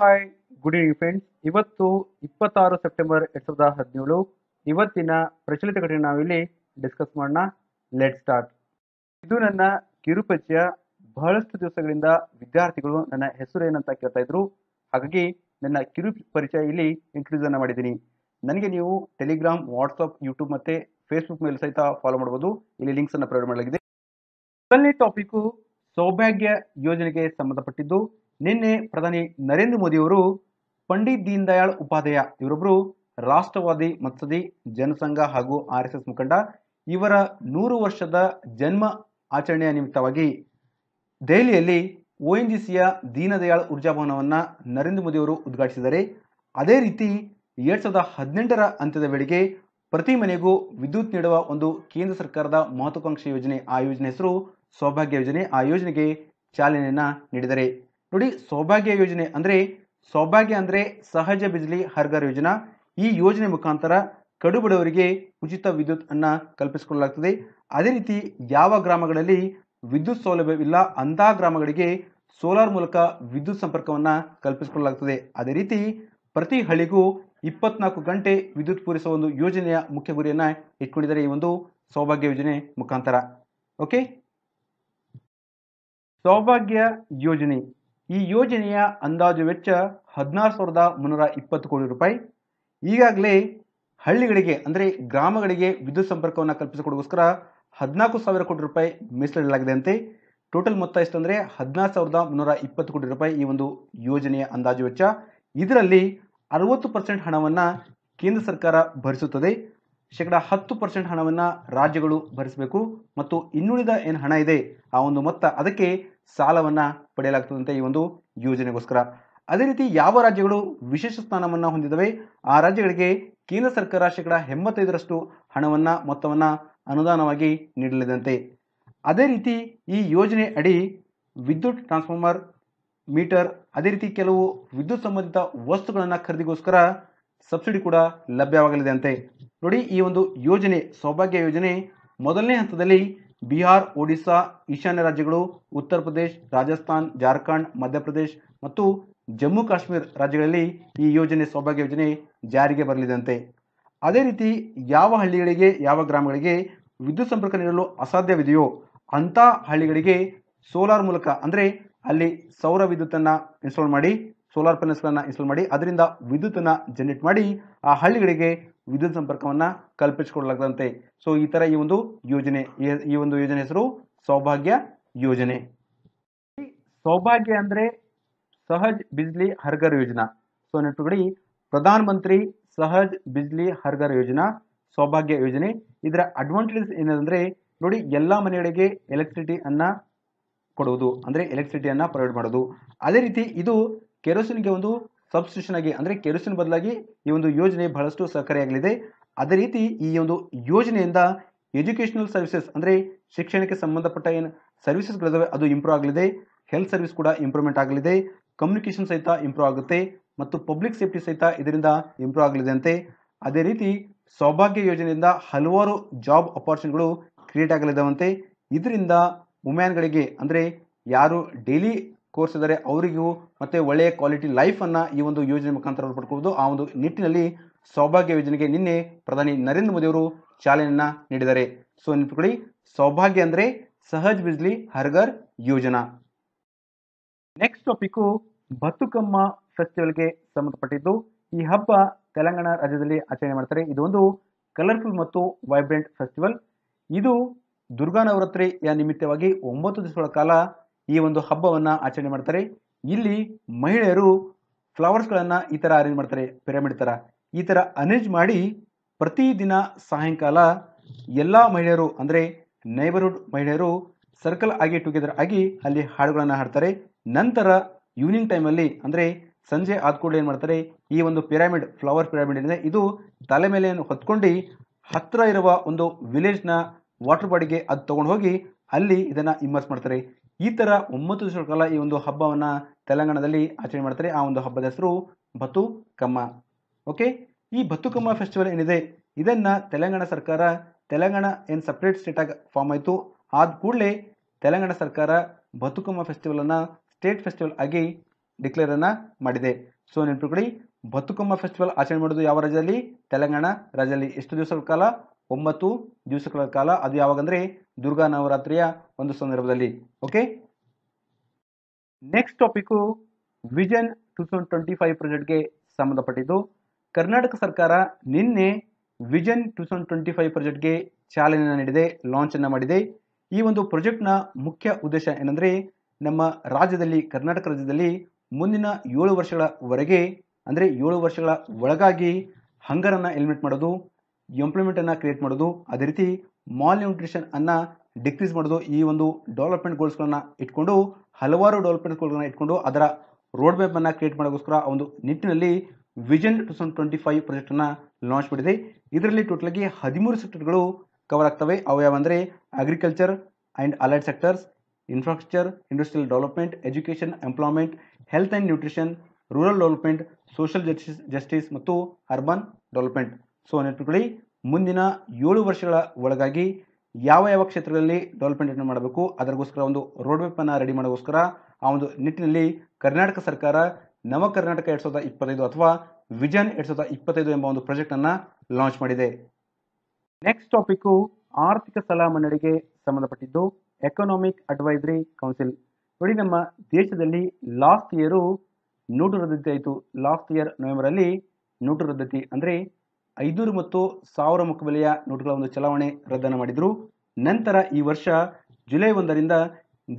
hi good evening friends ಇವತ್ತು ಇಪ್ಪತ್ತಾರು September ಎರಡ್ ಸಾವಿರದ ಹದಿನೇಳು ಇವತ್ತಿನ ಪ್ರಚಲಿತ ಘಟನೆ ನಾವಿಲ್ಲಿ ಡಿಸ್ಕಸ್ ಮಾಡೋಣ ಲೆಟ್ ಸ್ಟಾರ್ಟ್ ಇದು ನನ್ನ ಕಿರುಪರಿಚಯ ಬಹಳಷ್ಟು ದಿವಸಗಳಿಂದ ವಿದ್ಯಾರ್ಥಿಗಳು ನನ್ನ ಹೆಸರು ಏನಂತ ಕೇಳ್ತಾ ಇದ್ರು ಹಾಗಾಗಿ ನನ್ನ ಕಿರು ಪರಿಚಯ ಇಲ್ಲಿ ಇಂಟ್ರೊಡ್ಯೂಸ್ ಅನ್ನ ಮಾಡಿದ್ದೀನಿ ನನಗೆ ನೀವು ಟೆಲಿಗ್ರಾಮ್ ವಾಟ್ಸಪ್ ಯೂಟ್ಯೂಬ್ ಮತ್ತೆ ಫೇಸ್ಬುಕ್ ಮೇಲೆ ಸಹಿತ ಫಾಲೋ ಮಾಡಬಹುದು ಇಲ್ಲಿ ಲಿಂಕ್ಸ್ ಅನ್ನು ಪ್ರೊವೈಡ್ ಮಾಡಲಾಗಿದೆ ಮೊದಲನೇ ಟಾಪಿಕ್ ಸೌಭಾಗ್ಯ ಯೋಜನೆಗೆ ಸಂಬಂಧಪಟ್ಟಿದ್ದು ನಿನ್ನೆ ಪ್ರಧಾನಿ ನರೇಂದ್ರ ಮೋದಿಯವರು ಪಂಡಿತ್ ದೀನ್ ದಯಾಳ್ ಉಪಾಧ್ಯಾಯ ಇವರೊಬ್ಬರು ರಾಷ್ಟ್ರವಾದಿ ಮತ್ಸದಿ ಜನಸಂಘ ಹಾಗೂ ಆರ್ ಎಸ್ ಎಸ್ ಮುಖಂಡ ಇವರ ನೂರು ವರ್ಷದ ಜನ್ಮ ಆಚರಣೆಯ ನಿಮಿತ್ತವಾಗಿ ದೆಹಲಿಯಲ್ಲಿ ಒ ಎನ್ ಜಿ ಸಿಯ ದೀನದಯಾಳ್ ಊರ್ಜಾ ಭವನವನ್ನು ನರೇಂದ್ರ ಮೋದಿಯವರು ಉದ್ಘಾಟಿಸಿದರೆ ಅದೇ ರೀತಿ ಎರಡ್ ಸಾವಿರದ ಹದಿನೆಂಟರ ಅಂತ್ಯದ ವೇಳೆಗೆ ಪ್ರತಿ ಮನೆಗೂ ವಿದ್ಯುತ್ ನೀಡುವ ಒಂದು ಕೇಂದ್ರ ಸರ್ಕಾರದ ಮಹತ್ವಾಕಾಂಕ್ಷಿ ಯೋಜನೆ ಆ ಯೋಜನೆ ಹೆಸರು ಸೌಭಾಗ್ಯ ಯೋಜನೆ ಆ ಯೋಜನೆಗೆ ಚಾಲನೆಯನ್ನು ನೀಡಿದರೆ ನೋಡಿ ಸೌಭಾಗ್ಯ ಯೋಜನೆ ಅಂದರೆ ಸೌಭಾಗ್ಯ ಅಂದರೆ ಸಹಜ ಬಿಜ್ಲಿ ಹರ್ಗರ್ ಯೋಜನಾ ಈ ಯೋಜನೆ ಮುಖಾಂತರ ಕಡುಬಡವರಿಗೆ ಉಚಿತ ವಿದ್ಯುತ್ ಅನ್ನು ಕಲ್ಪಿಸಿಕೊಳ್ಳಲಾಗ್ತದೆ ಅದೇ ರೀತಿ ಯಾವ ಗ್ರಾಮಗಳಲ್ಲಿ ವಿದ್ಯುತ್ ಸೌಲಭ್ಯವಿಲ್ಲ ಅಂತಹ ಗ್ರಾಮಗಳಿಗೆ ಸೋಲಾರ್ ಮೂಲಕ ವಿದ್ಯುತ್ ಸಂಪರ್ಕವನ್ನು ಕಲ್ಪಿಸಿಕೊಳ್ಳಲಾಗ್ತದೆ ಅದೇ ರೀತಿ ಪ್ರತಿ ಹಳ್ಳಿಗೂ ಇಪ್ಪತ್ನಾಲ್ಕು ಗಂಟೆ ವಿದ್ಯುತ್ ಪೂರೈಸುವ ಒಂದು ಯೋಜನೆಯ ಮುಖ್ಯ ಗುರಿಯನ್ನು ಇಟ್ಕೊಂಡಿದ್ದಾರೆ ಈ ಒಂದು ಸೌಭಾಗ್ಯ ಯೋಜನೆ ಮುಖಾಂತರ ಓಕೆ ಸೌಭಾಗ್ಯ ಯೋಜನೆ ಈ ಯೋಜನೆಯ ಅಂದಾಜು ವೆಚ್ಚ ಹದಿನಾರು ಸಾವಿರದ ಮುನ್ನೂರ ಇಪ್ಪತ್ತು ಕೋಟಿ ರೂಪಾಯಿ ಈಗಾಗಲೇ ಹಳ್ಳಿಗಳಿಗೆ ಅಂದರೆ ಗ್ರಾಮಗಳಿಗೆ ವಿದ್ಯುತ್ ಸಂಪರ್ಕವನ್ನು ಕಲ್ಪಿಸಿಕೊಡೋಸ್ಕರ ಹದಿನಾಲ್ಕು ಸಾವಿರ ಕೋಟಿ ರೂಪಾಯಿ ಮೀಸಲಿಡಲಾಗಿದೆ ಅಂತೆ ಟೋಟಲ್ ಮೊತ್ತ ಎಷ್ಟಂದರೆ ಹದಿನಾರು ಸಾವಿರದ ಮುನ್ನೂರ ಇಪ್ಪತ್ತು ಕೋಟಿ ರೂಪಾಯಿ ಈ ಒಂದು ಯೋಜನೆಯ ಅಂದಾಜು ವೆಚ್ಚ ಇದರಲ್ಲಿ ಅರವತ್ತು ಪರ್ಸೆಂಟ್ ಹಣವನ್ನು ಕೇಂದ್ರ ಸರ್ಕಾರ ಭರಿಸುತ್ತದೆ ಶೇಕಡ ಹತ್ತು ಪರ್ಸೆಂಟ್ ಹಣವನ್ನು ರಾಜ್ಯಗಳು ಭರಿಸಬೇಕು ಮತ್ತು ಇನ್ನುಳಿದ ಏನು ಹಣ ಇದೆ ಆ ಒಂದು ಮೊತ್ತ ಅದಕ್ಕೆ ಸಾಲವನ್ನು ಪಡೆಯಲಾಗ್ತದಂತೆ ಈ ಒಂದು ಯೋಜನೆಗೋಸ್ಕರ ಅದೇ ರೀತಿ ಯಾವ ರಾಜ್ಯಗಳು ವಿಶೇಷ ಸ್ಥಾನವನ್ನು ಹೊಂದಿದವೆ ಆ ರಾಜ್ಯಗಳಿಗೆ ಕೇಂದ್ರ ಸರ್ಕಾರ ಶೇಕಡ ಎಂಬತ್ತೈದರಷ್ಟು ಹಣವನ್ನು ಮೊತ್ತವನ್ನ ಅನುದಾನವಾಗಿ ನೀಡಲಿದಂತೆ ಅದೇ ರೀತಿ ಈ ಯೋಜನೆ ಅಡಿ ವಿದ್ಯುತ್ ಟ್ರಾನ್ಸ್ಫಾರ್ಮರ್ ಮೀಟರ್ ಅದೇ ರೀತಿ ಕೆಲವು ವಿದ್ಯುತ್ ಸಂಬಂಧಿತ ವಸ್ತುಗಳನ್ನು ಖರೀದಿಗೋಸ್ಕರ ಸಬ್ಸಿಡಿ ಕೂಡ ಲಭ್ಯವಾಗಲಿದೆ ಅಂತೆ ನೋಡಿ ಈ ಒಂದು ಯೋಜನೆ ಸೌಭಾಗ್ಯ ಯೋಜನೆ ಮೊದಲನೇ ಹಂತದಲ್ಲಿ ಬಿಹಾರ್ ಒಡಿಶಾ ಈಶಾನ್ಯ ರಾಜ್ಯಗಳು ಉತ್ತರ ಪ್ರದೇಶ ರಾಜಸ್ಥಾನ್ ಜಾರ್ಖಂಡ್ ಮಧ್ಯಪ್ರದೇಶ ಮತ್ತು ಜಮ್ಮು ಕಾಶ್ಮೀರ ರಾಜ್ಯಗಳಲ್ಲಿ ಈ ಯೋಜನೆ ಸೌಭಾಗ್ಯ ಯೋಜನೆ ಜಾರಿಗೆ ಬರಲಿದಂತೆ ಅದೇ ರೀತಿ ಯಾವ ಹಳ್ಳಿಗಳಿಗೆ ಯಾವ ಗ್ರಾಮಗಳಿಗೆ ವಿದ್ಯುತ್ ಸಂಪರ್ಕ ನೀಡಲು ಅಸಾಧ್ಯವಿದೆಯೋ ಅಂಥ ಹಳ್ಳಿಗಳಿಗೆ ಸೋಲಾರ್ ಮೂಲಕ ಅಂದರೆ ಅಲ್ಲಿ ಸೌರ ವಿದ್ಯುತ್ತನ್ನು ಇನ್ಸ್ಟಾಲ್ ಮಾಡಿ ಸೋಲಾರ್ ಪ್ಯಾನೆಲ್ಸ್ಗಳನ್ನು ಇನ್ಸ್ಟಾಲ್ ಮಾಡಿ ಅದರಿಂದ ವಿದ್ಯುತ್ತನ್ನು ಜನರೇಟ್ ಮಾಡಿ ಆ ಹಳ್ಳಿಗಳಿಗೆ ವಿದ್ಯುತ್ ಸಂಪರ್ಕವನ್ನು ಕಲ್ಪಿಸಿಕೊಡಲಾಗದಂತೆ ಸೊ ಈ ಥರ ಈ ಒಂದು ಯೋಜನೆ ಈ ಒಂದು ಯೋಜನೆ ಹೆಸರು ಸೌಭಾಗ್ಯ ಯೋಜನೆ ಸೌಭಾಗ್ಯ ಅಂದರೆ ಸಹಜ್ ಬಿಜ್ಲಿ ಹರ್ಗರ್ ಯೋಜನಾ ಸೊ ನೆನಪುಗಡಿ ಪ್ರಧಾನ ಮಂತ್ರಿ ಸಹಜ್ ಬಿಜ್ಲಿ ಹರ್ಗರ್ ಯೋಜನಾ ಸೌಭಾಗ್ಯ ಯೋಜನೆ ಇದರ ಅಡ್ವಾಂಟೇಜ್ ಏನಂದ್ರೆ ನೋಡಿ ಎಲ್ಲ ಮನೆಗಳಿಗೆ ಎಲೆಕ್ಟ್ರಿಸಿಟಿ ಅನ್ನ ಕೊಡುವುದು ಅಂದ್ರೆ ಎಲೆಕ್ಟ್ರಿಸಿಟಿಯನ್ನು ಪ್ರೊವೈಡ್ ಮಾಡೋದು ಅದೇ ರೀತಿ ಇದು ಕೆರೋಸಿನ್ಗೆ ಒಂದು ಸಬ್ಸ್ಟಿಟ್ಯೂಷನ್ ಆಗಿ ಅಂದರೆ ಕೆರೋಸಿನ್ ಬದಲಾಗಿ ಈ ಒಂದು ಯೋಜನೆ ಬಹಳಷ್ಟು ಸಹಕಾರಿಯಾಗಲಿದೆ ಅದೇ ರೀತಿ ಈ ಒಂದು ಯೋಜನೆಯಿಂದ ಎಜುಕೇಷನಲ್ ಸರ್ವಿಸಸ್ ಅಂದರೆ ಶಿಕ್ಷಣಕ್ಕೆ ಸಂಬಂಧಪಟ್ಟ ಏನು ಸರ್ವಿಸಸ್ಗಳಿದಾವೆ ಅದು ಇಂಪ್ರೂವ್ ಆಗಲಿದೆ ಹೆಲ್ತ್ ಸರ್ವಿಸ್ ಕೂಡ ಇಂಪ್ರೂವ್ಮೆಂಟ್ ಆಗಲಿದೆ ಕಮ್ಯುನಿಕೇಷನ್ ಸಹಿತ ಇಂಪ್ರೂವ್ ಆಗುತ್ತೆ ಮತ್ತು ಪಬ್ಲಿಕ್ ಸೇಫ್ಟಿ ಸಹಿತ ಇದರಿಂದ ಇಂಪ್ರೂವ್ ಆಗಲಿದೆ ಅಂತೆ ಅದೇ ರೀತಿ ಸೌಭಾಗ್ಯ ಯೋಜನೆಯಿಂದ ಹಲವಾರು ಜಾಬ್ ಅಪಾರ್ಚುನಿಟಿಗಳು ಕ್ರಿಯೇಟ್ ಆಗಲಿದ್ದಾವಂತೆ ಇದರಿಂದ ವುಮ್ಯಾನ್ಗಳಿಗೆ ಅಂದರೆ ಯಾರು ಡೈಲಿ ಕೋರ್ಸಿದ್ದಾರೆ ಅವರಿಗೂ ಮತ್ತೆ ಒಳ್ಳೆಯ ಕ್ವಾಲಿಟಿ ಲೈಫನ್ನು ಈ ಒಂದು ಯೋಜನೆ ಮುಖಾಂತರ ಪಡ್ಕೊಳ್ಬೋದು ಆ ಒಂದು ನಿಟ್ಟಿನಲ್ಲಿ ಸೌಭಾಗ್ಯ ಯೋಜನೆಗೆ ನಿನ್ನೆ ಪ್ರಧಾನಿ ನರೇಂದ್ರ ಮೋದಿ ಅವರು ಚಾಲನೆಯನ್ನ ನೀಡಿದ್ದಾರೆ ಸೊ ನೆನಪಿಕೊಳ್ಳಿ ಸೌಭಾಗ್ಯ ಅಂದರೆ ಸಹಜ್ ಬಿಜ್ಲಿ ಹರ್ಗರ್ ಯೋಜನಾ ನೆಕ್ಸ್ಟ್ ಟಾಪಿಕ್ಕು ಬತುಕಮ್ಮ ಫೆಸ್ಟಿವಲ್ಗೆ ಸಂಬಂಧಪಟ್ಟಿದ್ದು ಈ ಹಬ್ಬ ತೆಲಂಗಾಣ ರಾಜ್ಯದಲ್ಲಿ ಆಚರಣೆ ಮಾಡ್ತಾರೆ ಇದು ಒಂದು ಕಲರ್ಫುಲ್ ಮತ್ತು ವೈಬ್ರೆಂಟ್ ಫೆಸ್ಟಿವಲ್ ಇದು ದುರ್ಗಾ ನವರಾತ್ರಿಯ ನಿಮಿತ್ತವಾಗಿ ಒಂಬತ್ತು ದಿವಸಗಳ ಕಾಲ ಈ ಒಂದು ಹಬ್ಬವನ್ನು ಆಚರಣೆ ಮಾಡ್ತಾರೆ ಇಲ್ಲಿ ಮಹಿಳೆಯರು ಫ್ಲವರ್ಸ್ಗಳನ್ನು ಈ ಥರ ಅರೇಂಜ್ ಮಾಡ್ತಾರೆ ಪಿರಮಿಡ್ ಥರ ಈ ಥರ ಅರೇಂಜ್ ಮಾಡಿ ಪ್ರತಿದಿನ ಸಾಯಂಕಾಲ ಎಲ್ಲ ಮಹಿಳೆಯರು ಅಂದರೆ ನೈಬರ್ಹುಡ್ ಮಹಿಳೆಯರು ಸರ್ಕಲ್ ಆಗಿ ಟುಗೆದರ್ ಆಗಿ ಅಲ್ಲಿ ಹಾಡುಗಳನ್ನು ಹಾಡ್ತಾರೆ ನಂತರ ಈವ್ನಿಂಗ್ ಟೈಮಲ್ಲಿ ಅಂದರೆ ಸಂಜೆ ಆದ ಕೂಡ ಏನು ಮಾಡ್ತಾರೆ ಈ ಒಂದು ಪಿರಾಮಿಡ್ ಫ್ಲವರ್ ಪಿರಾಮಿಡ್ ಏನಿದೆ ಇದು ತಲೆ ಮೇಲೆಯನ್ನು ಹೊತ್ಕೊಂಡು ಹತ್ತಿರ ಇರುವ ಒಂದು ವಿಲೇಜ್ನ ವಾಟರ್ ಬಾಡಿಗೆ ಅದು ತಗೊಂಡು ಹೋಗಿ ಅಲ್ಲಿ ಇದನ್ನು ಇಮ್ಮರ್ಸ್ ಮಾಡ್ತಾರೆ ಈ ಥರ ಒಂಬತ್ತು ದಿವಸಗಳ ಕಾಲ ಈ ಒಂದು ಹಬ್ಬವನ್ನು ತೆಲಂಗಾಣದಲ್ಲಿ ಆಚರಣೆ ಮಾಡ್ತಾರೆ ಆ ಒಂದು ಹಬ್ಬದ ಹೆಸರು ಬತುಕಮ್ಮ ಓಕೆ ಈ ಬತುಕಮ್ಮ ಫೆಸ್ಟಿವಲ್ ಏನಿದೆ ಇದನ್ನು ತೆಲಂಗಾಣ ಸರ್ಕಾರ ತೆಲಂಗಾಣ ಏನು ಸಪ್ರೇಟ್ ಸ್ಟೇಟಾಗಿ ಫಾರ್ಮ್ ಆಯಿತು ಆದ ಕೂಡಲೇ ತೆಲಂಗಾಣ ಸರ್ಕಾರ ಬತುಕಮ್ಮ ಫೆಸ್ಟಿವಲನ್ನು ಸ್ಟೇಟ್ ಫೆಸ್ಟಿವಲ್ ಆಗಿ ಡಿಕ್ಲೇರನ್ನು ಮಾಡಿದೆ ಸೊ ನೆನಪಿಟ್ಕೊಳ್ಳಿ ಬತುಕಮ್ಮ ಫೆಸ್ಟಿವಲ್ ಆಚರಣೆ ಮಾಡೋದು ಯಾವ ರಾಜ್ಯದಲ್ಲಿ ತೆಲಂಗಾಣ ರಾಜ್ಯದಲ್ಲಿ ಎಷ್ಟು ದಿವಸಗಳ ಕಾಲ ಒಂಬತ್ತು ದಿವಸಗಳ ಕಾಲ ಅದು ಯಾವಾಗಂದ್ರೆ ದುರ್ಗಾ ನವರಾತ್ರಿಯ ಒಂದು ಸಂದರ್ಭದಲ್ಲಿ okay next topic vision two thousand twenty five ಪ್ರಾಜೆಕ್ಟ್ಗೆ ಸಂಬಂಧಪಟ್ಟಿದ್ದು ಕರ್ನಾಟಕ ಸರ್ಕಾರ ನಿನ್ನೆ vision two thousand twenty five ಪ್ರಾಜೆಕ್ಟ್ಗೆ ಚಾಲನೆಯನ್ನು ನೀಡಿದೆ ಲಾಂಚನ್ನು ಮಾಡಿದೆ ಈ ಒಂದು ಪ್ರಾಜೆಕ್ಟ್ನ ಮುಖ್ಯ ಉದ್ದೇಶ ಏನಂದರೆ ನಮ್ಮ ರಾಜ್ಯದಲ್ಲಿ ಕರ್ನಾಟಕ ರಾಜ್ಯದಲ್ಲಿ ಮುಂದಿನ ಏಳು ವರ್ಷಗಳವರೆಗೆ ಅಂದರೆ ಏಳು ವರ್ಷಗಳ ಒಳಗಾಗಿ ಹಂಗರನ್ನು ಎಲಿಮಿನೇಟ್ ಮಾಡೋದು ಎಂಪ್ಲಾಯ್ಮೆಂಟನ್ನು ಕ್ರಿಯೇಟ್ ಮಾಡೋದು ಅದೇ ರೀತಿ ಮಾಲ್ ನ್ಯೂಟ್ರಿಷನ್ ಅನ್ನ ಡಿಕ್ರೀಸ್ ಮಾಡೋದು ಈ ಒಂದು ಡೆವಲಪ್ಮೆಂಟ್ ಗೋಲ್ಸ್ಗಳನ್ನು ಇಟ್ಕೊಂಡು ಹಲವಾರು ಡೆವಲಪ್ಮೆಂಟ್ ಗೋಲ್ಗಳನ್ನು ಇಟ್ಕೊಂಡು ಅದರ ರೋಡ್ ಅನ್ನ ಕ್ರಿಯೇಟ್ ಮಾಡೋಕ್ಕೋಸ್ಕರ ಒಂದು ನಿಟ್ಟಿನಲ್ಲಿ vision two thousand twenty five ಪ್ರಾಜೆಕ್ಟನ್ನು ಲಾಂಚ್ ಮಾಡಿದೆ ಇದರಲ್ಲಿ ಟೋಟಲಾಗಿ ಹದಿಮೂರು ಸೆಕ್ಟರ್ಗಳು ಕವರ್ ಆಗ್ತವೆ ಅವು ಅಂದರೆ agriculture and allied sectors infrastructure industrial development education employment health and nutrition rural development social justice justice ಮತ್ತು ಅರ್ಬನ್ ಡೆವಲಪ್ಮೆಂಟ್ ಸೊ ನೆನಪಿಟ್ಕೊಳ್ಳಿ ಮುಂದಿನ ಏಳು ವರ್ಷಗಳ ಒಳಗಾಗಿ ಯಾವ ಯಾವ ಕ್ಷೇತ್ರಗಳಲ್ಲಿ ಡೆವಲಪ್ಮೆಂಟ್ ಮಾಡಬೇಕು ಅದಕ್ಕೋಸ್ಕರ ಒಂದು ರೋಡ್ ಮ್ಯಾಪನ್ನು ರೆಡಿ ಮಾಡೋಸ್ಕರ ಆ ಒಂದು ನಿಟ್ಟಿನಲ್ಲಿ ಕರ್ನಾಟಕ ಸರ್ಕಾರ ನವ ಕರ್ನಾಟಕ ಎರಡ್ ಸಾವಿರದ ಇಪ್ಪತ್ತೈದು ಅಥವಾ ವಿಜನ್ ಎರಡು ಸಾವಿರದ ಇಪ್ಪತ್ತೈದು ಎಂಬ ಒಂದು ಪ್ರಾಜೆಕ್ಟನ್ನು ಲಾಂಚ್ ಮಾಡಿದೆ ನೆಕ್ಸ್ಟ್ ಟಾಪಿಕ್ಕು ಆರ್ಥಿಕ ಸಾಲ ಮಂಡಳಿಗೆ ಸಂಬಂಧಪಟ್ಟಿದ್ದು ಎಕನಾಮಿಕ್ ಅಡ್ವೈಸರಿ ಕೌನ್ಸಿಲ್ ನೋಡಿ ನಮ್ಮ ದೇಶದಲ್ಲಿ ಲಾಸ್ಟ್ ಇಯರು ನೋಟು ರದ್ದತಿ ಆಯಿತು ಲಾಸ್ಟ್ ಇಯರ್ ನವೆಂಬರಲ್ಲಿ ನೋಟು ರದ್ದತಿ ಅಂದರೆ ಐದುನೂರು ಮತ್ತು ಸಾವಿರ ಮುಖಬೆಲೆಯ ನೋಟುಗಳ ಒಂದು ಚಲಾವಣೆ ರದ್ದನ್ನು ಮಾಡಿದರು ನಂತರ ಈ ವರ್ಷ ಜುಲೈ ಒಂದರಿಂದ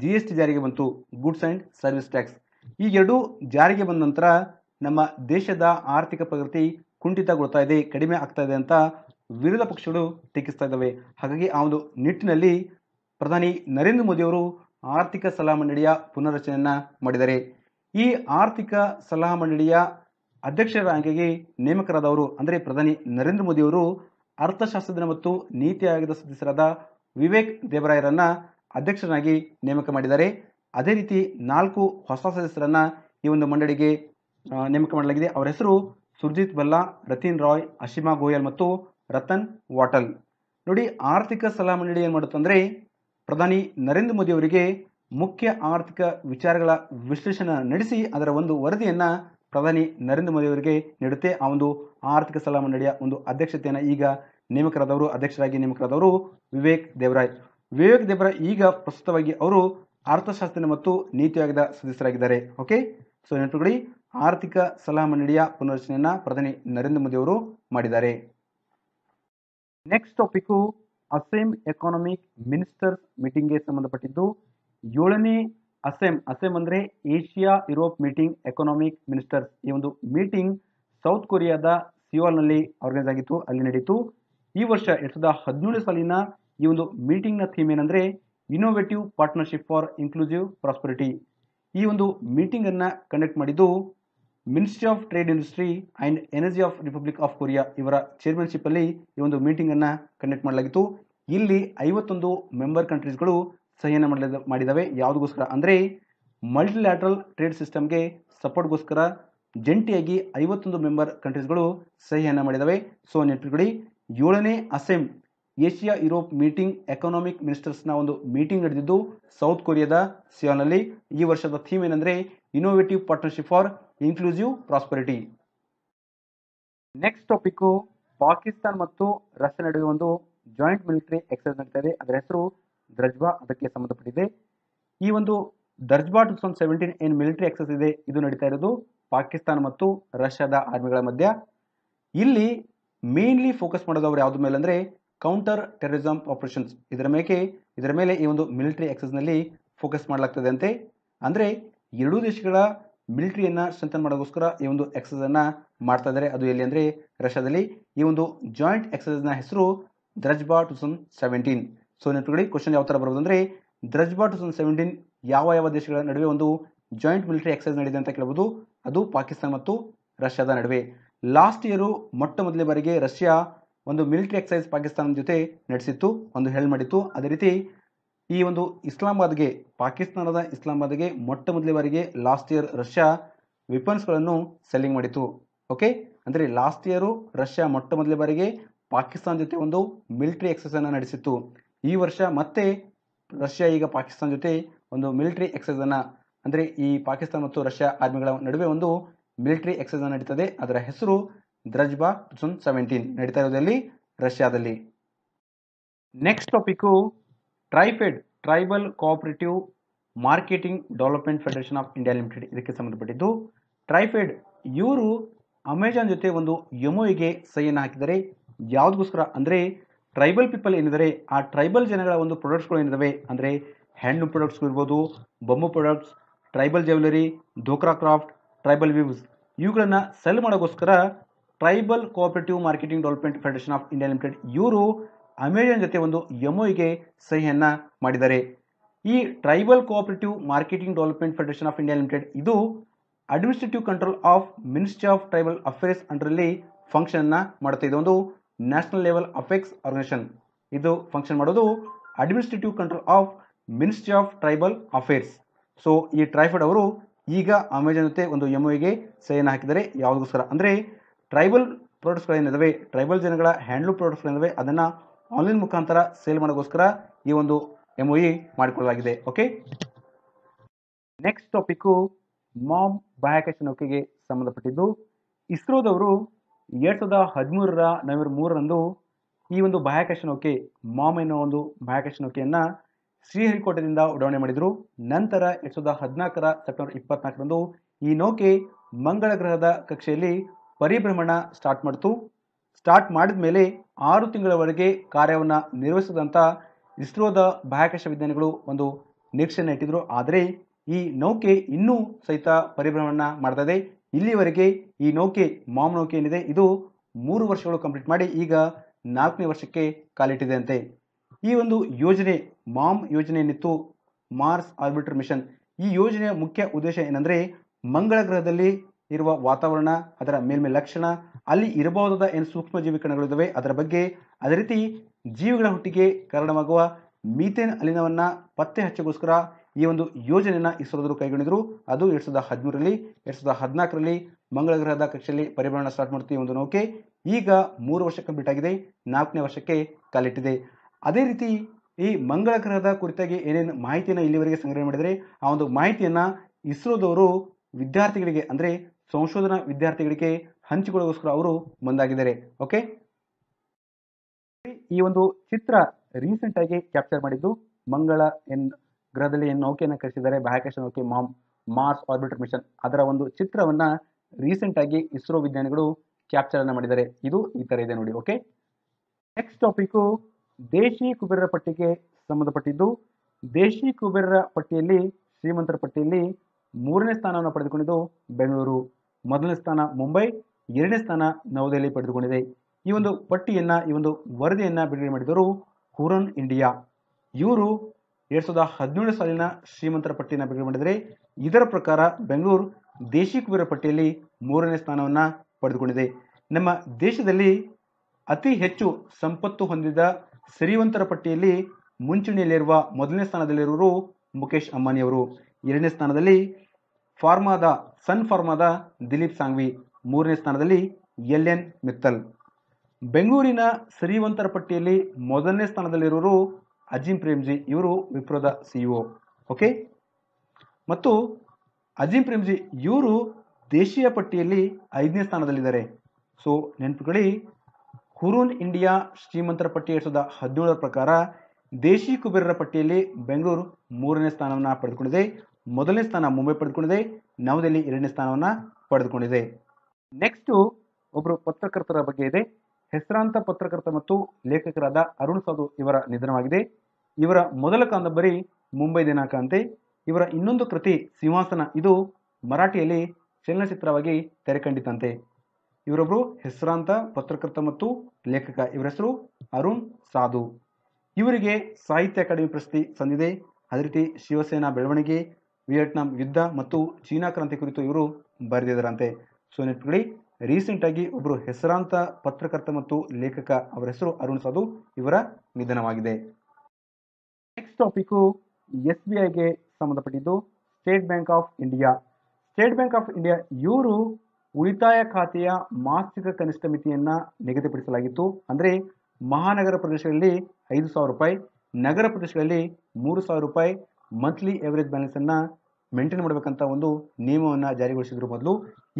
ಜಿ ಎಸ್ ಟಿ ಜಾರಿಗೆ ಬಂತು ಗೂಡ್ಸ್ ಆ್ಯಂಡ್ ಸರ್ವಿಸ್ ಟ್ಯಾಕ್ಸ್ ಎರಡೂ ಜಾರಿಗೆ ಬಂದ ನಂತರ ನಮ್ಮ ದೇಶದ ಆರ್ಥಿಕ ಪ್ರಗತಿ ಕುಂಠಿತಗೊಳ್ತಾ ಇದೆ ಕಡಿಮೆ ಆಗ್ತಾ ಇದೆ ಅಂತ ವಿರೋಧ ಪಕ್ಷಗಳು ಟೀಕಿಸ್ತಾ ಇದ್ದಾವೆ ಹಾಗಾಗಿ ಆ ಒಂದು ನಿಟ್ಟಿನಲ್ಲಿ ಪ್ರಧಾನಿ ನರೇಂದ್ರ ಮೋದಿಯವರು ಆರ್ಥಿಕ ಸಲಹಾ ಮಂಡಳಿಯ ಪುನರ್ರಚನೆಯನ್ನು ಮಾಡಿದ್ದಾರೆ ಈ ಆರ್ಥಿಕ ಸಲಹಾ ಮಂಡಳಿಯ ಅಧ್ಯಕ್ಷರ ಆಯ್ಕೆಗೆ ನೇಮಕರಾದವರು ಅಂದರೆ ಪ್ರಧಾನಿ ನರೇಂದ್ರ ಮೋದಿಯವರು ಅರ್ಥಶಾಸ್ತ್ರಜ್ಞ ಮತ್ತು ನೀತಿ ಆಯೋಗದ ಸದಸ್ಯರಾದ ವಿವೇಕ್ ದೇವರಾಯರನ್ನು ಅಧ್ಯಕ್ಷರಾಗಿ ನೇಮಕ ಮಾಡಿದ್ದಾರೆ ಅದೇ ರೀತಿ ನಾಲ್ಕು ಹೊಸ ಸದಸ್ಯರನ್ನು ಈ ಒಂದು ಮಂಡಳಿಗೆ ನೇಮಕ ಮಾಡಲಾಗಿದೆ ಅವರ ಹೆಸರು ಸುರ್ಜಿತ್ ಭಲ್ಲಾ ರತೀನ್ ರಾಯ್ ಅಶಿಮಾ ಗೋಯಲ್ ಮತ್ತು ರತನ್ ವಾಟಲ್ ನೋಡಿ ಆರ್ಥಿಕ ಸಲಹಾ ಮಂಡಳಿ ಏನು ಮಾಡುತ್ತೆ ಅಂದರೆ ಪ್ರಧಾನಿ ನರೇಂದ್ರ ಮೋದಿ ಅವರಿಗೆ ಮುಖ್ಯ ಆರ್ಥಿಕ ವಿಚಾರಗಳ ವಿಶ್ಲೇಷಣೆ ನಡೆಸಿ ಅದರ ಒಂದು ವರದಿಯನ್ನು ಪ್ರಧಾನಿ ನರೇಂದ್ರ ಮೋದಿ ಅವರಿಗೆ ನೀಡುತ್ತೆ ಆ ಒಂದು ಆರ್ಥಿಕ ಸಲಹಾ ಮಂಡಳಿಯ ಒಂದು ಅಧ್ಯಕ್ಷತೆಯನ್ನು ಈಗ ನೇಮಕರಾದವರು ಅಧ್ಯಕ್ಷರಾಗಿ ನೇಮಕರಾದವರು ವಿವೇಕ್ ದೇವರಾಯ್ ವಿವೇಕ್ ದೇವರಾಯ್ ಈಗ ಪ್ರಸ್ತುತವಾಗಿ ಅವರು ಅರ್ಥಶಾಸ್ತ್ರ ಮತ್ತು ನೀತಿ ಆಯೋಗದ ಸದಸ್ಯರಾಗಿದ್ದಾರೆ ಓಕೆ ಸೊ ನೆನಪುಗಳಿ ಆರ್ಥಿಕ ಸಲಹಾ ಮಂಡಳಿಯ ಪುನರ್ರಚನೆಯನ್ನು ಪ್ರಧಾನಿ ನರೇಂದ್ರ ಮೋದಿ ಅವರು ಮಾಡಿದ್ದಾರೆ next topic ASEM economic ministers ಮೀಟಿಂಗ್ಗೆ ಸಂಬಂಧಪಟ್ಟಿದ್ದು ಏಳನೇ ಅಸೆಮ್ ಅಸೆಮ್ ಅಂದರೆ Asia Europe meeting economic ministers ಈ ಒಂದು ಮೀಟಿಂಗ್ ಸೌತ್ ಕೊರಿಯಾದ ಸಿಯೋಲ್ನಲ್ಲಿ ಆರ್ಗನೈಸ್ ಆಗಿತ್ತು ಅಲ್ಲಿ ನಡೆಯಿತು ಈ ವರ್ಷ ಎರಡು ಸಾವಿರದ ಹದಿನೇಳು ಸಾಲಿನ ಈ ಒಂದು ಮೀಟಿಂಗ್ನ ಥೀಮ್ ಏನಂದರೆ innovative partnership for inclusive prosperity ಈ ಒಂದು ಮೀಟಿಂಗನ್ನು ಕಂಡಕ್ಟ್ ಮಾಡಿದ್ದು ministry of trade industry and energy of republic of Korea ಇವರ ಚೇರ್ಮನ್ಶಿಪ್ಪಲ್ಲಿ ಈ ಒಂದು ಮೀಟಿಂಗನ್ನು ಕಂಡಕ್ಟ್ ಮಾಡಲಾಗಿತ್ತು ಇಲ್ಲಿ ಐವತ್ತೊಂದು ಮೆಂಬರ್ ಕಂಟ್ರೀಸ್ಗಳು ಸಹಿಯನ್ನು ಮಾಡಲಿದ ಮಾಡಿದ್ದಾವೆ ಯಾವುದಕ್ಕೋಸ್ಕರ ಅಂದರೆ ಮಲ್ಟಿಲ್ಯಾಟ್ರಲ್ ಟ್ರೇಡ್ ಸಿಸ್ಟಮ್ಗೆ ಸಪೋರ್ಟ್ಗೋಸ್ಕರ ಜಂಟಿಯಾಗಿ ಐವತ್ತೊಂದು ಮೆಂಬರ್ ಕಂಟ್ರೀಸ್ಗಳು ಸಹಿಯನ್ನು ಮಾಡಿದ್ದಾವೆ ಸೊ ನೆನಪಿಟ್ಕೊಳ್ಳಿ ಏಳನೇ ASEM Asia Europe meeting economic ಮಿನಿಸ್ಟರ್ಸ್ನ ಒಂದು ಮೀಟಿಂಗ್ ನಡೆದಿದ್ದು ಸೌತ್ ಕೊರಿಯಾದ ಸಿಯಾನಲ್ಲಿ ಈ ವರ್ಷದ ಥೀಮ್ ಏನಂದರೆ innovative partnership for inclusive prosperity next topic Pakistan ಮತ್ತು ರಷ್ಯಾ ನಡುವೆ ಒಂದು ಜಾಯಿಂಟ್ ಮಿಲಿಟರಿ ಎಕ್ಸರ್ಸೈಸ್ ನಡೀತಾ ಇದೆ ಅದರ ಹೆಸರು ದ್ರಜ್ವಾ ಅದಕ್ಕೆ ಸಂಬಂಧಪಟ್ಟಿದೆ ಈ ಒಂದು ದರ್ಜ್ವಾ ಟು ತೌಸಂಡ್ ಸೆವೆಂಟೀನ್ ಏನು ಮಿಲಿಟರಿ ಎಕ್ಸಸ್ ಇದೆ ಇದು ನಡೀತಾ ಇರೋದು ಪಾಕಿಸ್ತಾನ ಮತ್ತು ರಷ್ಯಾದ ಆರ್ಮಿಗಳ ಮಧ್ಯ ಇಲ್ಲಿ ಮೇನ್ಲಿ ಫೋಕಸ್ ಮಾಡೋದು ಅವರು ಯಾವ್ದು ಮೇಲೆ ಅಂದರೆ ಕೌಂಟರ್ ಟೆರರಿಸಮ್ ಆಪರೇಷನ್ಸ್ ಇದರ ಮೇಲೆ ಇದರ ಮೇಲೆ ಈ ಒಂದು ಮಿಲಿಟರಿ ನಲ್ಲಿ ಫೋಕಸ್ ಮಾಡಲಾಗ್ತದೆ ಅಂತೆ ಅಂದರೆ ಎರಡೂ ದೇಶಗಳ ಮಿಲಿಟರಿಯನ್ನ ಸ್ಟ್ರೆಂಥನ್ ಮಾಡೋದಕ್ಕೋಸ್ಕರ ಈ ಒಂದು ಅನ್ನ ಮಾಡ್ತಾ ಇದ್ದಾರೆ ಅದು ಎಲ್ಲಿ ಅಂದರೆ ರಷ್ಯಾದಲ್ಲಿ ಈ ಒಂದು ಜಾಯಿಂಟ್ ನ ಹೆಸರು Druzhba two thousand seventeen so ನೆನಪಿಡಿ ಕ್ವಶನ್ ಯಾವ ಥರ ಬರೋದು ಅಂದರೆ ದ್ರಜ್ಬಾ ಟು ಸೆವೆಂಟೀನ್ ಯಾವ ಯಾವ ದೇಶಗಳ ನಡುವೆ ಒಂದು ಜಾಯಿಂಟ್ ಮಿಲಿಟರಿ ಎಕ್ಸೈಸ್ ನಡೆದಿದೆ ಅಂತ ಕೇಳಬಹುದು ಅದು ಪಾಕಿಸ್ತಾನ ಮತ್ತು ರಷ್ಯಾದ ನಡುವೆ ಲಾಸ್ಟ್ ಇಯರು ಮೊಟ್ಟ ಮೊದಲ ಬಾರಿಗೆ ರಷ್ಯಾ ಒಂದು ಮಿಲಿಟರಿ ಎಕ್ಸೈಸ್ ಪಾಕಿಸ್ತಾನದ ಜೊತೆ ನಡೆಸಿತ್ತು ಒಂದು ಹೆಲ್ ಮಾಡಿತ್ತು ಅದೇ ರೀತಿ ಈ ಒಂದು ಇಸ್ಲಾಮಾಬಾದ್ಗೆ ಪಾಕಿಸ್ತಾನದ ಇಸ್ಲಾಮಾಬಾದ್ಗೆ ಮೊಟ್ಟ ಮೊದಲ ಬಾರಿಗೆ ಲಾಸ್ಟ್ ಇಯರ್ ರಷ್ಯಾ ವೆಪನ್ಸ್ಗಳನ್ನು ಸೆಲ್ಲಿಂಗ್ ಮಾಡಿತ್ತು ಓಕೆ ಅಂದರೆ ಲಾಸ್ಟ್ ಇಯರು ರಷ್ಯಾ ಮೊಟ್ಟ ಮೊದಲ ಬಾರಿಗೆ ಪಾಕಿಸ್ತಾನ ಜೊತೆ ಒಂದು ಮಿಲಿಟರಿ ಎಕ್ಸೈಸನ್ನು ನಡೆಸಿತ್ತು ಈ ವರ್ಷ ಮತ್ತೆ ರಷ್ಯಾ ಈಗ ಪಾಕಿಸ್ತಾನ ಜೊತೆ ಒಂದು ಮಿಲಿಟರಿ ಎಕ್ಸೈಸನ್ನು ಅಂದರೆ ಈ ಪಾಕಿಸ್ತಾನ ಮತ್ತು ರಷ್ಯಾ ಆರ್ಮಿಗಳ ನಡುವೆ ಒಂದು ಮಿಲಿಟರಿ ಎಕ್ಸೈಸ್ ನಡೀತದೆ ಅದರ ಹೆಸರು ದ್ರಜ್ಬಾ ಟೂ ತೌಸಂಡ್ ಸೆವೆಂಟೀನ್ ನಡೀತಾ ಇರೋದಲ್ಲಿ ರಷ್ಯಾದಲ್ಲಿ next topic TRIFED tribal cooperative marketing development federation of India limited ಇದಕ್ಕೆ ಸಂಬಂಧಪಟ್ಟಿದ್ದು ಟ್ರೈಫೆಡ್ ಇವರು ಅಮೆಜಾನ್ ಜೊತೆ ಒಂದು ಯಮೋಯಿಗೆ ಸಹಿಯನ್ನು ಹಾಕಿದರೆ ಯಾವುದಕ್ಕೋಸ್ಕರ ಅಂದರೆ ಟ್ರೈಬಲ್ ಪೀಪಲ್ ಏನಿದ್ದಾರೆ ಆ ಟ್ರೈಬಲ್ ಜನಗಳ ಒಂದು ಪ್ರಾಡಕ್ಟ್ಸ್ಗಳು ಏನಿದ್ದಾವೆ ಅಂದರೆ ಹ್ಯಾಂಡ್ಲೂಮ್ ಪ್ರಾಡಕ್ಟ್ಸ್ಗಳು ಇರ್ಬೋದು bamboo products tribal jewellery Dhokra craft tribal weaves ಇವುಗಳನ್ನು ಸೆಲ್ ಮಾಡೋಕ್ಕೋಸ್ಕರ tribal cooperative marketing development federation of India limited ಇವರು ಅಮೆಜಾನ್ ಜೊತೆ ಒಂದು ಎಂಒಗೆ ಸಹಿಯನ್ನು ಮಾಡಿದ್ದಾರೆ ಈ tribal cooperative marketing development federation of India limited ಇದು administrative control of ministry of tribal affairs function ಫಂಕ್ಷನ್ನ ಮಾಡುತ್ತೆ ಇದೊಂದು ನ್ಯಾಷನಲ್ ಲೆವೆಲ್ ಅಫೆಕ್ಸ್ ಆರ್ಗನೈಸೇಷನ್ ಇದು ಫಂಕ್ಷನ್ ಮಾಡೋದು administrative control of ministry of tribal affairs so ಈ ಟ್ರೈಫೆಡ್ ಅವರು ಈಗ ಅಮೆಜಾನ್ ಜೊತೆ ಒಂದು ಎಮ್ ಒಗೆ ಸೈನ್ ಹಾಕಿದರೆ ಯಾವುದಕ್ಕೋಸ್ಕರ ಅಂದರೆ ಟ್ರೈಬಲ್ ಪ್ರಾಡಕ್ಟ್ಸ್ಗಳೇನಿದ್ದಾವೆ ಟ್ರೈಬಲ್ ಜನಗಳ ಹ್ಯಾಂಡ್ಲೂಮ್ ಪ್ರಾಡಕ್ಟ್ಸ್ಗಳೇನಿವೆ ಅದನ್ನು ಆನ್ಲೈನ್ ಮುಖಾಂತರ ಸೇಲ್ ಮಾಡೋಕ್ಕೋಸ್ಕರ ಈ ಒಂದು ಎಮ್ ಮಾಡಿಕೊಳ್ಳಲಾಗಿದೆ ಓಕೆ ನೆಕ್ಸ್ಟ್ ಟಾಪಿಕ್ಕು ಮಾಮ್ ಬಾಹ್ಯಾಕಾಶ ನೌಕೆಗೆ ಸಂಬಂಧಪಟ್ಟಿದ್ದು ಇಸ್ರೋದವರು ಎರಡು ಸಾವಿರದ ಹದಿಮೂರರ ನವೆಂಬರ್ ಮೂರರಂದು ಈ ಒಂದು ಬಾಹ್ಯಾಕಾಶ ನೌಕೆ ಮಾಮ್ ಎನ್ನುವ ಒಂದು ಬಾಹ್ಯಾಕಾಶ ನೌಕೆಯನ್ನು ಶ್ರೀಹರಿಕೋಟೆಯಿಂದ ಉಡಾವಣೆ ಮಾಡಿದರು ನಂತರ ಎರಡು ಸಾವಿರದ ಹದಿನಾಲ್ಕರ ಸೆಪ್ಟೆಂಬರ್ ಇಪ್ಪತ್ನಾಲ್ಕರಂದು ಈ ನೌಕೆ ಮಂಗಳ ಗ್ರಹದ ಕಕ್ಷೆಯಲ್ಲಿ ಪರಿಭ್ರಮಣ ಸ್ಟಾರ್ಟ್ ಮಾಡಿತು ಸ್ಟಾರ್ಟ್ ಮಾಡಿದ ಮೇಲೆ ಆರು ತಿಂಗಳವರೆಗೆ ಕಾರ್ಯವನ್ನು ನಿರ್ವಹಿಸಿದಂಥ ಇಸ್ರೋದ ಬಾಹ್ಯಾಕಾಶ ವಿಜ್ಞಾನಿಗಳು ಒಂದು ನಿರೀಕ್ಷೆಯನ್ನು ಇಟ್ಟಿದ್ರು ಆದರೆ ಈ ನೌಕೆ ಇನ್ನೂ ಸಹಿತ ಪರಿಭ್ರಮಣ ಮಾಡ್ತದೆ ಇಲ್ಲಿವರೆಗೆ ಈ ನೌಕೆ ಮಾಮ್ ನೌಕೆ ಏನಿದೆ ಇದು ಮೂರು ವರ್ಷಗಳು ಕಂಪ್ಲೀಟ್ ಮಾಡಿ ಈಗ ನಾಲ್ಕನೇ ವರ್ಷಕ್ಕೆ ಕಾಲಿಟ್ಟಿದೆ ಅಂತೆ ಈ ಒಂದು ಯೋಜನೆ ಮಾಮ್ ಯೋಜನೆ ಏನಿತ್ತು ಮಾರ್ಸ್ ಆರ್ಬಿಟರ್ ಮಿಷನ್ ಈ ಯೋಜನೆಯ ಮುಖ್ಯ ಉದ್ದೇಶ ಏನಂದ್ರೆ ಮಂಗಳ ಗ್ರಹದಲ್ಲಿ ಇರುವ ವಾತಾವರಣ ಅದರ ಮೇಲ್ಮೆ ಲಕ್ಷಣ ಅಲ್ಲಿ ಇರಬಹುದಾದ ಏನು ಸೂಕ್ಷ್ಮ ಕಣಗಳಿದ್ದಾವೆ ಅದರ ಬಗ್ಗೆ ಅದೇ ರೀತಿ ಜೀವಿಗಳ ಹುಟ್ಟಿಗೆ ಕಾರಣವಾಗುವ ಮೀಥೇನ್ ಅಲಿನವನ್ನು ಪತ್ತೆ ಹಚ್ಚಗೋಸ್ಕರ ಈ ಒಂದು ಯೋಜನೆಯನ್ನು ಇಸ್ರೋದರು ಕೈಗೊಂಡಿದ್ರು ಅದು ಎರಡ್ ಸಾವಿರದ ಹದಿಮೂರರಲ್ಲಿ ಎರಡ್ ಸಾವಿರದ ಹದಿನಾಲ್ಕರಲ್ಲಿ ಮಂಗಳ ಗ್ರಹದ ಕಕ್ಷೆಯಲ್ಲಿ ಪರಿಭ್ರಮಣ ಸ್ಟಾರ್ಟ್ ಮಾಡ್ತೀವಿ ಒಂದು ನೌಕೆ ಈಗ ಮೂರು ವರ್ಷ ಕಂಪ್ಲೀಟ್ ಆಗಿದೆ ನಾಲ್ಕನೇ ವರ್ಷಕ್ಕೆ ಕಾಲಿಟ್ಟಿದೆ ಅದೇ ರೀತಿ ಈ ಮಂಗಳ ಗ್ರಹದ ಕುರಿತಾಗಿ ಏನೇನು ಮಾಹಿತಿಯನ್ನು ಇಲ್ಲಿವರೆಗೆ ಸಂಗ್ರಹ ಮಾಡಿದರೆ ಆ ಒಂದು ಮಾಹಿತಿಯನ್ನು ಇಸ್ರೋದವರು ವಿದ್ಯಾರ್ಥಿಗಳಿಗೆ ಅಂದರೆ ಸಂಶೋಧನಾ ವಿದ್ಯಾರ್ಥಿಗಳಿಗೆ ಹಂಚಿಕೊಳ್ಳೋಸ್ಕರ ಅವರು ಮುಂದಾಗಿದ್ದಾರೆ ಓಕೆ ಈ ಒಂದು ಚಿತ್ರ ರೀಸೆಂಟ್ ಆಗಿ ಕ್ಯಾಪ್ಚರ್ ಮಾಡಿದ್ದು ಮಂಗಳ ಎನ್ ಗ್ರಹದಲ್ಲಿ ನೌಕೆಯನ್ನು ಕರೆಸಿದ್ದಾರೆ ಬಾಹ್ಯಾಕಾಶ ನೌಕೆ ಮಾಮ್ ಮಾರ್ಸ್ ಆರ್ಬಿಟರ್ ಮಿಷನ್ ಅದರ ಒಂದು ಚಿತ್ರವನ್ನು ಆಗಿ ಇಸ್ರೋ ವಿಜ್ಞಾನಿಗಳು ಕ್ಯಾಪ್ಚರ್ ಅನ್ನು ಮಾಡಿದ್ದಾರೆ ಇದು ಈ ಥರ ಇದೆ ನೋಡಿ ಓಕೆ ನೆಕ್ಸ್ಟ್ ಟಾಪಿಕ್ ದೇಶಿ ಕುಬೇರರ ಪಟ್ಟಿಗೆ ಸಂಬಂಧಪಟ್ಟಿದ್ದು ದೇಶಿ ಕುಬೇರರ ಪಟ್ಟಿಯಲ್ಲಿ ಶ್ರೀಮಂತರ ಪಟ್ಟಿಯಲ್ಲಿ ಮೂರನೇ ಸ್ಥಾನವನ್ನು ಪಡೆದುಕೊಂಡಿದ್ದು ಬೆಂಗಳೂರು ಮೊದಲನೇ ಸ್ಥಾನ ಮುಂಬೈ ಎರಡನೇ ಸ್ಥಾನ ನವದೆಹಲಿ ಪಡೆದುಕೊಂಡಿದೆ ಈ ಒಂದು ಪಟ್ಟಿಯನ್ನು ಈ ಒಂದು ವರದಿಯನ್ನು ಬಿಡುಗಡೆ ಮಾಡಿದರು ಹುರನ್ ಇಂಡಿಯಾ ಇವರು ಎರಡ್ ಸಾವಿರದ ಹದಿನೇಳು ಸಾಲಿನ ಶ್ರೀಮಂತರ ಪಟ್ಟಿಯನ್ನು ಬಿಡುಗಡೆ ಮಾಡಿದರೆ ಇದರ ಪ್ರಕಾರ ಬೆಂಗಳೂರು ದೇಶಿ ಕುಬೇರ ಪಟ್ಟಿಯಲ್ಲಿ ಮೂರನೇ ಸ್ಥಾನವನ್ನು ಪಡೆದುಕೊಂಡಿದೆ ನಮ್ಮ ದೇಶದಲ್ಲಿ ಅತಿ ಹೆಚ್ಚು ಸಂಪತ್ತು ಹೊಂದಿದ ಸಿರಿವಂತರ ಪಟ್ಟಿಯಲ್ಲಿ ಮುಂಚೂಣಿಯಲ್ಲಿರುವ ಮೊದಲನೇ ಸ್ಥಾನದಲ್ಲಿರುವರು ಮುಖೇಶ್ ಅಂಬಾನಿಯವರು ಎರಡನೇ ಸ್ಥಾನದಲ್ಲಿ ಫಾರ್ಮಾದ ಸನ್ ಫಾರ್ಮಾದ ದಿಲೀಪ್ ಸಾಂಗ್ವಿ ಮೂರನೇ ಸ್ಥಾನದಲ್ಲಿ ಎಲ್ ಎನ್ ಮಿತ್ತಲ್ ಬೆಂಗಳೂರಿನ ಶ್ರೀವಂತರ ಪಟ್ಟಿಯಲ್ಲಿ ಮೊದಲನೇ ಸ್ಥಾನದಲ್ಲಿರುವರು ಅಜಿಂ ಪ್ರೇಮ್ಜಿ ಇವರು ವಿಪ್ರೋದ ಸಿಇಒ ಓಕೆ e ಮತ್ತು ಅಜಿಂ ಪ್ರೇಮ್ಜಿ ಇವರು ದೇಶೀಯ ಪಟ್ಟಿಯಲ್ಲಿ ಐದನೇ ಸ್ಥಾನದಲ್ಲಿದ್ದಾರೆ ಸೊ ನೆನಪುಗಳಿ ಹುರೂನ್ ಇಂಡಿಯಾ ಶ್ರೀಮಂತರ ಪಟ್ಟಿ ಎರಡು ಸಾವಿರದ ಹದಿನೇಳರ ಪ್ರಕಾರ ದೇಶಿ ಕುಬೇರರ ಪಟ್ಟಿಯಲ್ಲಿ ಬೆಂಗಳೂರು ಮೂರನೇ ಸ್ಥಾನವನ್ನು ಪಡೆದುಕೊಂಡಿದೆ ಮೊದಲನೇ ಸ್ಥಾನ ಮುಂಬೈ ಪಡೆದುಕೊಂಡಿದೆ ನವದೆಹಲಿ ಎರಡನೇ ಸ್ಥಾನವನ್ನು ಪಡೆದುಕೊಂಡಿದೆ ನೆಕ್ಸ್ಟು ಒಬ್ಬರು ಪತ್ರಕರ್ತರ ಬಗ್ಗೆ ಇದೆ ಹೆಸರಾಂತ ಪತ್ರಕರ್ತ ಮತ್ತು ಲೇಖಕರಾದ ಅರುಣ್ ಸಾಧು ಇವರ ನಿಧನವಾಗಿದೆ ಇವರ ಮೊದಲ ಕಾದಂಬರಿ ಮುಂಬೈ ದಿನಾಂಕಾಂತೆ ಇವರ ಇನ್ನೊಂದು ಕೃತಿ ಸಿಂಹಾಸನ ಇದು ಮರಾಠಿಯಲ್ಲಿ ಚಲನಚಿತ್ರವಾಗಿ ಕಂಡಿತಂತೆ ಇವರೊಬ್ಬರು ಹೆಸರಾಂತ ಪತ್ರಕರ್ತ ಮತ್ತು ಲೇಖಕ ಇವರ ಹೆಸರು ಅರುಣ್ ಸಾಧು ಇವರಿಗೆ ಸಾಹಿತ್ಯ ಅಕಾಡೆಮಿ ಪ್ರಶಸ್ತಿ ಸಂದಿದೆ ಅದೇ ರೀತಿ ಶಿವಸೇನಾ ಬೆಳವಣಿಗೆ ವಿಯೆಟ್ನಾಂ ಯುದ್ಧ ಮತ್ತು ಚೀನಾ ಕ್ರಾಂತಿ ಕುರಿತು ಇವರು ಬರೆದಿದ್ದರಂತೆ ಸೊ ರೀಸೆಂಟಾಗಿ ಒಬ್ಬರು ಹೆಸರಾಂತ ಪತ್ರಕರ್ತ ಮತ್ತು ಲೇಖಕ ಅವರ ಹೆಸರು ಅರುಣ್ ಸಾಧು ಇವರ ನಿಧನವಾಗಿದೆ ನೆಕ್ಸ್ಟ್ ಟಾಪಿಕ್ಕು ಎಸ್ ಬಿ ಐಗೆ ಸಂಬಂಧಪಟ್ಟಿದ್ದು state bank of India state bank of India ಇವರು ಉಳಿತಾಯ ಖಾತೆಯ ಮಾಸಿಕ ಕನಿಷ್ಠ ಮಿತಿಯನ್ನು ನಿಗದಿಪಡಿಸಲಾಗಿತ್ತು ಅಂದರೆ ಮಹಾನಗರ ಪ್ರದೇಶಗಳಲ್ಲಿ ಐದು ಸಾವಿರ ರೂಪಾಯಿ ನಗರ ಪ್ರದೇಶಗಳಲ್ಲಿ ಮೂರು ಸಾವಿರ ರೂಪಾಯಿ ಮಂತ್ಲಿ ಎವರೇಜ್ ಬ್ಯಾಲೆನ್ಸನ್ನು ಮೇಂಟೈನ್ ಮಾಡಬೇಕಂತ ಒಂದು ನಿಯಮವನ್ನು ಜಾರಿಗೊಳಿಸಿದ್ರು ಮೊದಲು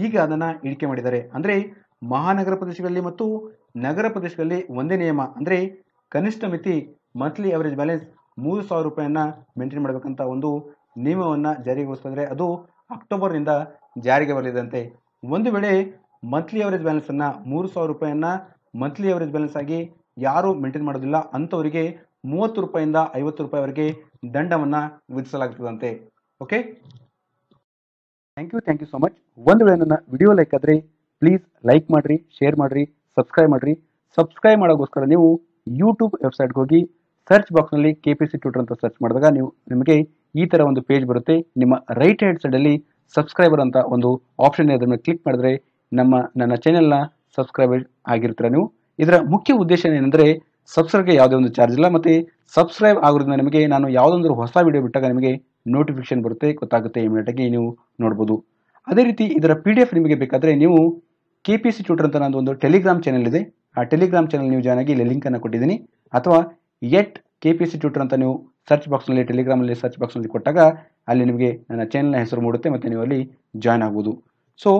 ಈಗ ಅದನ್ನು ಇಳಿಕೆ ಮಾಡಿದ್ದಾರೆ ಅಂದರೆ ಮಹಾನಗರ ಪ್ರದೇಶಗಳಲ್ಲಿ ಮತ್ತು ನಗರ ಪ್ರದೇಶಗಳಲ್ಲಿ ಒಂದೇ ನಿಯಮ ಅಂದರೆ ಕನಿಷ್ಠ ಮಿತಿ ಮಂತ್ಲಿ ಅವರೇಜ್ ಬ್ಯಾಲೆನ್ಸ್ ಮೂರು ಸಾವಿರ ರೂಪಾಯಿಯನ್ನು ಮೇಂಟೈನ್ ಮಾಡಬೇಕಂತ ಒಂದು ನಿಯಮವನ್ನು ಜಾರಿಗೊಳಿಸಿದ್ರೆ ಅದು ಅಕ್ಟೋಬರ್ನಿಂದ ಜಾರಿಗೆ ಬರಲಿದಂತೆ ಒಂದು ವೇಳೆ ಮಂತ್ಲಿ ಅವರೇಜ್ ಬ್ಯಾಲೆನ್ಸನ್ನು ಮೂರು ಸಾವಿರ ರೂಪಾಯಿಯನ್ನು ಮಂತ್ಲಿ ಅವರೇಜ್ ಬ್ಯಾಲೆನ್ಸ್ ಆಗಿ ಯಾರೂ ಮೇಂಟೈನ್ ಮಾಡೋದಿಲ್ಲ ಅಂಥವರಿಗೆ ಮೂವತ್ತು ರೂಪಾಯಿಯಿಂದ ಐವತ್ತು ರೂಪಾಯಿವರೆಗೆ ದಂಡವನ್ನು ವಿಧಿಸಲಾಗ್ತದಂತೆ okay thank you thank you so much ಒಂದು ವೇಳೆ ನನ್ನ ವಿಡಿಯೋ ಲೈಕ್ ಆದರೆ ಪ್ಲೀಸ್ ಲೈಕ್ ಮಾಡಿರಿ ಶೇರ್ ಮಾಡಿರಿ ಸಬ್ಸ್ಕ್ರೈಬ್ ಮಾಡಿರಿ ಸಬ್ಸ್ಕ್ರೈಬ್ ಮಾಡೋಕ್ಕೋಸ್ಕರ ನೀವು ಯೂಟ್ಯೂಬ್ ವೆಬ್ಸೈಟ್ಗೆ ಹೋಗಿ ಸರ್ಚ್ ಬಾಕ್ಸ್ನಲ್ಲಿ ಕೆ ಪಿ ಸಿ ಟ್ಯೂಟರ್ ಅಂತ ಸರ್ಚ್ ಮಾಡಿದಾಗ ನೀವು ನಿಮಗೆ ಈ ಥರ ಒಂದು ಪೇಜ್ ಬರುತ್ತೆ ನಿಮ್ಮ ರೈಟ್ ಹ್ಯಾಂಡ್ ಸೈಡಲ್ಲಿ ಸಬ್ಸ್ಕ್ರೈಬರ್ ಅಂತ ಒಂದು ಆಪ್ಷನ್ ಇದೆ ಅದನ್ನು ಕ್ಲಿಕ್ ಮಾಡಿದ್ರೆ ನಮ್ಮ ನನ್ನ ಚಾನೆಲ್ನ ಸಬ್ಸ್ಕ್ರೈಬರ್ ಆಗಿರ್ತೀರ ನೀವು ಇದರ ಮುಖ್ಯ ಉದ್ದೇಶ ಏನಂದರೆ ಸಬ್ಸ್ಕ್ರೈಬ್ಗೆ ಯಾವುದೇ ಒಂದು ಚಾರ್ಜ್ ಇಲ್ಲ ಮತ್ತು ಸಬ್ಸ್ಕ್ರೈಬ್ ಆಗೋದ್ರಿಂದ ನಿಮಗೆ ನಾನು ಯಾವುದೊಂದು ಹೊಸ ವೀಡಿಯೋ ಬಿಟ್ಟಾಗ ನಿಮಗೆ ನೋಟಿಫಿಕೇಷನ್ ಬರುತ್ತೆ ಗೊತ್ತಾಗುತ್ತೆ ಇಮಿಡಿಯೇಟಾಗಿ ನೀವು ನೋಡ್ಬೋದು ಅದೇ ರೀತಿ ಇದರ ಪಿ ಡಿ ಎಫ್ ನಿಮಗೆ ಬೇಕಾದರೆ ನೀವು ಕೆ ಪಿ ಸಿ ಟ್ಯೂಟರ್ ಅಂತ ನಾನು ಒಂದು ಟೆಲಿಗ್ರಾಮ್ ಚಾನಲ್ ಇದೆ ಆ ಟೆಲಿಗ್ರಾಮ್ ಚಾನಲ್ ನೀವು ಜಾಯ್ನ್ ಆಗಿ ಇಲ್ಲಿ ಲಿಂಕನ್ನು ಕೊಟ್ಟಿದ್ದೀನಿ ಅಥವಾ at K P C tutor ಅಂತ ನೀವು ಸರ್ಚ್ ಬಾಕ್ಸ್ನಲ್ಲಿ ಟೆಲಿಗ್ರಾಮಲ್ಲಿ ಸರ್ಚ್ ಬಾಕ್ಸ್ನಲ್ಲಿ ಕೊಟ್ಟಾಗ ಅಲ್ಲಿ ನಿಮಗೆ ನನ್ನ ಚಾನಲ್ನ ಹೆಸರು ಮೂಡುತ್ತೆ ಮತ್ತು ನೀವು ಅಲ್ಲಿ ಜಾಯ್ನ್ ಆಗ್ಬೋದು ಸೊ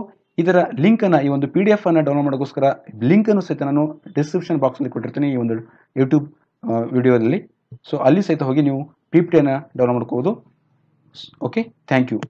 ಇದರ ಲಿಂಕನ್ನು ಈ ಒಂದು ಪಿ ಡಿ ಎಫನ್ನು ಡೌನ್ಲೋಡ್ ಮಾಡೋಕ್ಕೋಸ್ಕರ ಲಿಂಕನ್ನು ಸಹಿತ ನಾನು ಡಿಸ್ಕ್ರಿಪ್ಷನ್ ಬಾಕ್ಸ್ನಲ್ಲಿ ಕೊಟ್ಟಿರ್ತೀನಿ ಈ ಒಂದು ಯೂಟ್ಯೂಬ್ ವಿಡಿಯೋದಲ್ಲಿ ಸೊ ಅಲ್ಲಿ ಸಹಿತ ಹೋಗಿ ನೀವು ಪಿ ಪಿ ಟಿಯನ್ನು ಡೌನ್ಲೋಡ್ ಮಾಡ್ಕೋಬೋದು okay thank you